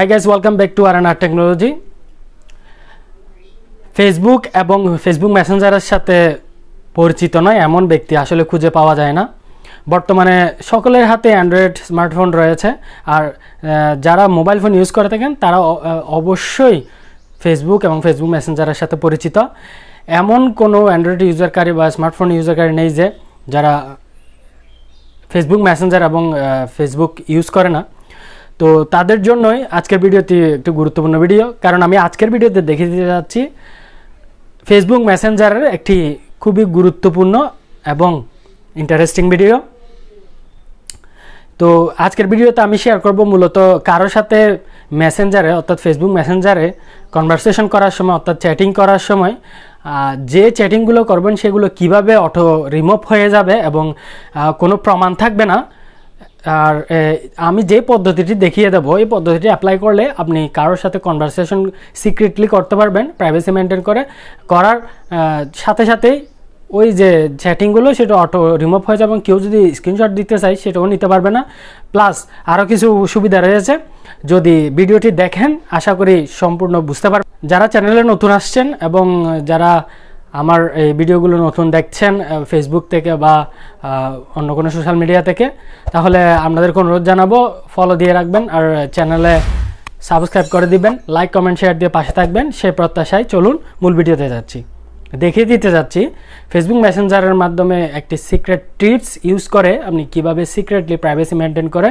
high guys welcome back to R R technology Facebook এবং Facebook মেসেঞ্জারের সাথে পরিচিত নয় এমন ব্যক্তি আসলে খুঁজে পাওয়া যায় না বর্তমানে সকলের হাতে অ্যান্ড্রয়েড স্মার্টফোন রয়েছে আর যারা মোবাইল ফোন ইউজ করে থাকেন তারা অবশ্যই ফেসবুক এবং ফেসবুক মেসেঞ্জারের সাথে পরিচিত এমন কোনো অ্যান্ড্রয়েড ইউজারকারী বা স্মার্টফোন ইউজারকারী নেই যে যারা ফেসবুক মেসেঞ্জার এবং ফেসবুক ইউজ করে না তো তাদের জন্যই আজকের ভিডিওটি একটি গুরুত্বপূর্ণ ভিডিও কারণ আমি আজকের ভিডিওতে দেখে দিতে যাচ্ছি ফেসবুক মেসেঞ্জারের একটি খুবই গুরুত্বপূর্ণ এবং ইন্টারেস্টিং ভিডিও তো আজকের ভিডিওতে আমি শেয়ার করব মূলত কারো সাথে মেসেঞ্জারে অর্থাৎ ফেসবুক মেসেঞ্জারে কনভারসেশন করার সময় অর্থাৎ চ্যাটিং করার সময় যে চ্যাটিংগুলো করবেন সেগুলো কিভাবে অটো রিমুভ হয়ে যাবে এবং কোনো প্রমাণ থাকবে না আর আমি যে পদ্ধতিটি দেখিয়ে দেবো এই পদ্ধতিটি অ্যাপ্লাই করলে আপনি কারোর সাথে কনভারসেশন সিক্রেটলি করতে পারবেন প্রাইভেসি মেনটেন করে করার সাথে সাথেই ওই যে চ্যাটিংগুলো সেটা অটো রিমুভ হয়ে যাবে এবং কেউ যদি স্ক্রিনশট দিতে চাই সেটাও নিতে পারবে না প্লাস আরও কিছু সুবিধা রয়েছে যদি ভিডিওটি দেখেন আশা করি সম্পূর্ণ বুঝতে পারবেন যারা চ্যানেলে নতুন আসছেন এবং যারা আমার এই ভিডিওগুলো নতুন দেখছেন ফেসবুক থেকে বা অন্য কোনো সোশ্যাল মিডিয়া থেকে তাহলে আপনাদেরকে অনুরোধ জানাবো ফলো দিয়ে রাখবেন আর চ্যানেলে সাবস্ক্রাইব করে দিবেন লাইক কমেন্ট শেয়ার দিয়ে পাশে থাকবেন সে প্রত্যাশায় চলুন মূল ভিডিওতে যাচ্ছি দেখিয়ে দিতে যাচ্ছি ফেসবুক মেসেঞ্জারের মাধ্যমে একটি সিক্রেট টিপস ইউজ করে আপনি কিভাবে সিক্রেটলি প্রাইভেসি মেনটেন করে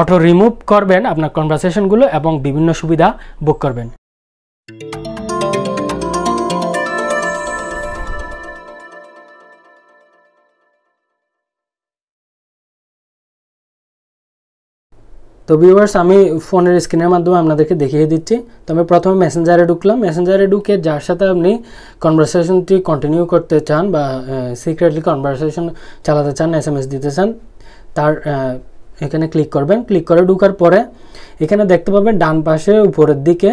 অটো রিমুভ করবেন আপনার কনভারসেশনগুলো এবং বিভিন্ন সুবিধা বুক করবেন তো ভিউয়ার্স আমি ফোনের স্ক্রিনের মাধ্যমে আপনাদেরকে দেখিয়ে দিচ্ছি তো আমি প্রথমে মেসেঞ্জারে ঢুকলাম মেসেঞ্জারে ঢুকে যার সাথে আপনি কনভারসেশনটি কন্টিনিউ করতে চান বা সিক্রেটলি কনভারসেশন চালাতে চান এস দিতে চান তার এখানে ক্লিক করবেন ক্লিক করে ঢুকার পরে এখানে দেখতে পাবেন ডান পাশে উপরের দিকে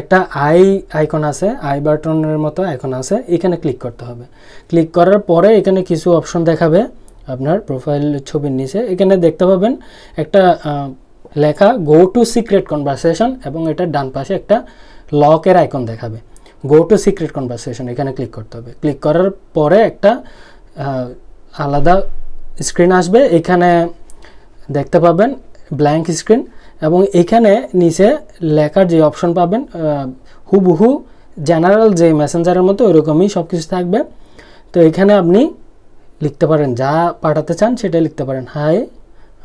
একটা আই আইকন আছে আই বাটনের মতো আইকন আছে এখানে ক্লিক করতে হবে ক্লিক করার পরে এখানে কিছু অপশন দেখাবে আপনার প্রোফাইল ছবির নিচে এখানে দেখতে পাবেন একটা লেখা গো টু সিক্রেট কনভারসেশন এবং এটার ডান পাশে একটা লকের আইকন দেখাবে গো টু সিক্রেট কনভারসেশন এখানে ক্লিক করতে হবে ক্লিক করার পরে একটা আলাদা স্ক্রিন আসবে এখানে দেখতে পাবেন ব্ল্যাঙ্ক স্ক্রিন এবং এখানে নিচে লেখার যে অপশন পাবেন হুবহু জেনারেল যে মেসেঞ্জারের মতো ওইরকমই সব কিছু থাকবে তো এখানে আপনি লিখতে পারেন যা পাঠাতে চান সেটাই লিখতে পারেন হাই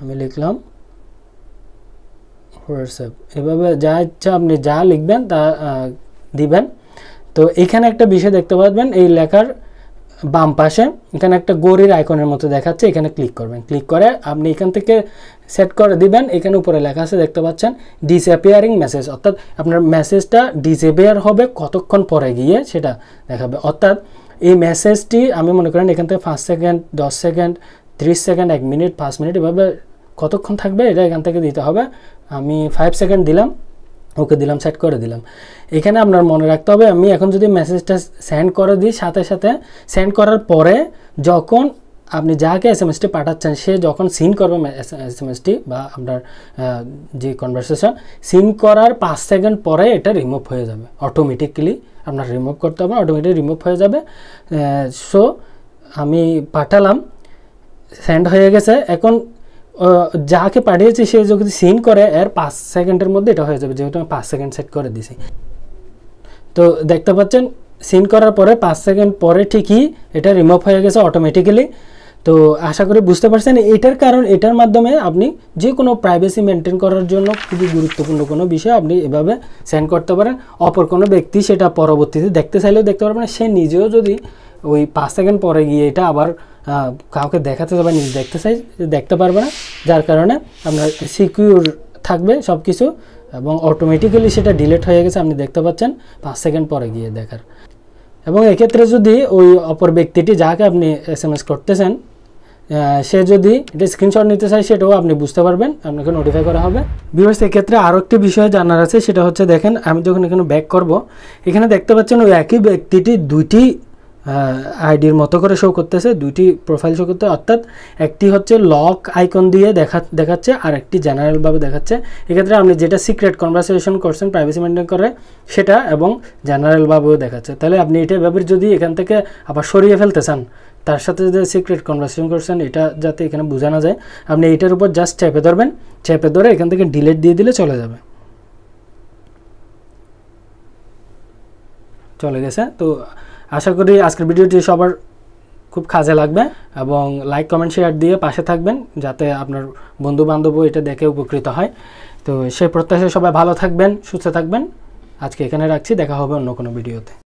আমি লিখলাম হোয়াটসঅ্যাপ এভাবে যা ইচ্ছা আপনি যা লিখবেন তা দিবেন তো এখানে একটা বিষয় দেখতে পারবেন এই লেখার বাম পাশে এখানে একটা গড়ির আইকনের মতো দেখাচ্ছে এখানে ক্লিক করবেন ক্লিক করে আপনি এখান থেকে সেট করে দিবেন এখানে উপরে লেখা আছে দেখতে পাচ্ছেন ডিসঅ্যাপিয়ারিং মেসেজ অর্থাৎ আপনার মেসেজটা ডিসঅ্যাপিয়ার হবে কতক্ষণ পরে গিয়ে সেটা দেখাবে অর্থাৎ এই মেসেজটি আমি মনে করেন এখান থেকে পাঁচ সেকেন্ড দশ সেকেন্ড ত্রিশ সেকেন্ড এক মিনিট পাঁচ মিনিট এভাবে কতক্ষণ থাকবে এটা এখান থেকে দিতে হবে আমি ফাইভ সেকেন্ড দিলাম ওকে দিলাম সেট করে দিলাম এখানে আপনার মনে রাখতে হবে আমি এখন যদি মেসেজটা সেন্ড করে দিই সাথে সাথে সেন্ড করার পরে যখন আপনি যাকে এস এম এসটি পাঠাচ্ছেন সে যখন সিন করবে এস এম এসটি বা আপনার যে কনভারসেশন সিন করার পাঁচ সেকেন্ড পরে এটা রিমুভ হয়ে যাবে অটোমেটিকলি আপনার রিমুভ করতে হবে অটোমেটিক রিমুভ হয়ে যাবে সো আমি পাঠালাম সেন্ড হয়ে গেছে এখন যাকে পাঠিয়েছি সে যদি সিন করে এর পাঁচ সেকেন্ডের মধ্যে এটা হয়ে যাবে যেহেতু আমি পাঁচ সেকেন্ড সেট করে দিছি তো দেখতে পাচ্ছেন সিন করার পরে পাঁচ সেকেন্ড পরে ঠিকই এটা রিমুভ হয়ে গেছে অটোমেটিক্যালি তো আশা করি বুঝতে পারছেন এটার কারণ এটার মাধ্যমে আপনি যে কোনো প্রাইভেসি মেনটেন করার জন্য খুবই গুরুত্বপূর্ণ কোনো বিষয় আপনি এভাবে সেন্ড করতে পারেন অপর কোনো ব্যক্তি সেটা পরবর্তীতে দেখতে চাইলেও দেখতে পারবেন সে নিজেও যদি ওই পাঁচ সেকেন্ড পরে গিয়ে এটা আবার কাউকে দেখাতে বা নিজে দেখতে চাই দেখতে পারবে না যার কারণে আপনার সিকিউর থাকবে সব কিছু এবং অটোমেটিক্যালি সেটা ডিলেট হয়ে গেছে আপনি দেখতে পাচ্ছেন পাঁচ সেকেন্ড পরে গিয়ে দেখার এবং এক্ষেত্রে যদি ওই অপর ব্যক্তিটি যাকে আপনি এস এম এস করতেছেন সে যদি এটা স্ক্রিনশট নিতে চায় সেটাও আপনি বুঝতে পারবেন আপনাকে নোটিফাই করা হবে বিভার্স এক্ষেত্রে আরও একটি বিষয় জানার আছে সেটা হচ্ছে দেখেন আমি যখন এখানে ব্যাক করব এখানে দেখতে পাচ্ছেন ওই একই ব্যক্তিটি দুইটি আইডির মতো করে শো করতেছে দুইটি প্রোফাইল শো করতে অর্থাৎ একটি হচ্ছে লক আইকন দিয়ে দেখা দেখাচ্ছে আর একটি জেনারেলভাবে দেখাচ্ছে এক্ষেত্রে আপনি যেটা সিক্রেট কনভারসেশন করছেন প্রাইভেসি মেনটেন করে সেটা এবং জেনারেলভাবেও দেখাচ্ছে তাহলে আপনি এটা ব্যাপারে যদি এখান থেকে আবার সরিয়ে ফেলতে চান তার সাথে যে সিক্রেট কনভারসেশন করছেন এটা যাতে এখানে বোঝানো যায় আপনি এটার উপর জাস্ট চেপে ধরবেন চেপে ধরে এখান থেকে ডিলেট দিয়ে দিলে চলে যাবে চলে গেছে তো আশা করি আজকের ভিডিওটি সবার খুব কাজে লাগবে এবং লাইক কমেন্ট শেয়ার দিয়ে পাশে থাকবেন যাতে আপনার বন্ধু বান্ধবও এটা দেখে উপকৃত হয় তো সেই প্রত্যাশায় সবাই ভালো থাকবেন সুস্থ থাকবেন আজকে এখানে রাখছি দেখা হবে অন্য কোনো ভিডিওতে